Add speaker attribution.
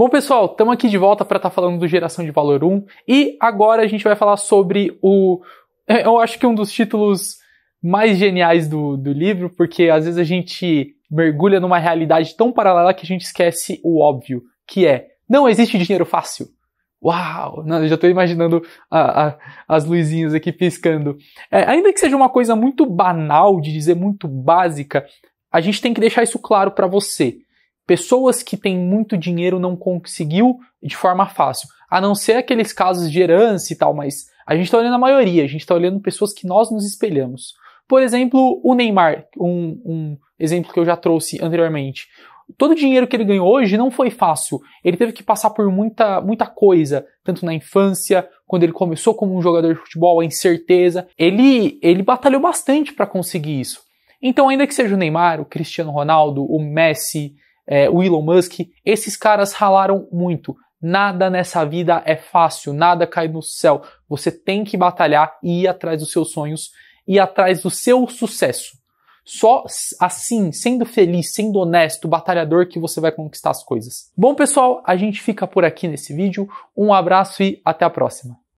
Speaker 1: Bom, pessoal, estamos aqui de volta para estar tá falando do Geração de Valor 1 e agora a gente vai falar sobre o. É, eu acho que é um dos títulos mais geniais do, do livro, porque às vezes a gente mergulha numa realidade tão paralela que a gente esquece o óbvio, que é: não existe dinheiro fácil. Uau! Não, já estou imaginando a, a, as luzinhas aqui piscando. É, ainda que seja uma coisa muito banal de dizer, muito básica, a gente tem que deixar isso claro para você Pessoas que têm muito dinheiro não conseguiu de forma fácil, a não ser aqueles casos de herança e tal, mas a gente está olhando a maioria, a gente está olhando pessoas que nós nos espelhamos. Por exemplo, o Neymar, um, um exemplo que eu já trouxe anteriormente todo o dinheiro que ele ganhou hoje não foi fácil. Ele teve que passar por muita, muita coisa, tanto na infância, quando ele começou como um jogador de futebol, a incerteza. Ele, ele batalhou bastante para conseguir isso. Então, ainda que seja o Neymar, o Cristiano Ronaldo, o Messi, é, o Elon Musk, esses caras ralaram muito. Nada nessa vida é fácil, nada cai do céu. Você tem que batalhar e ir atrás dos seus sonhos, ir atrás do seu sucesso. Só assim, sendo feliz, sendo honesto, batalhador, que você vai conquistar as coisas. Bom, pessoal, a gente fica por aqui nesse vídeo. Um abraço e até a próxima.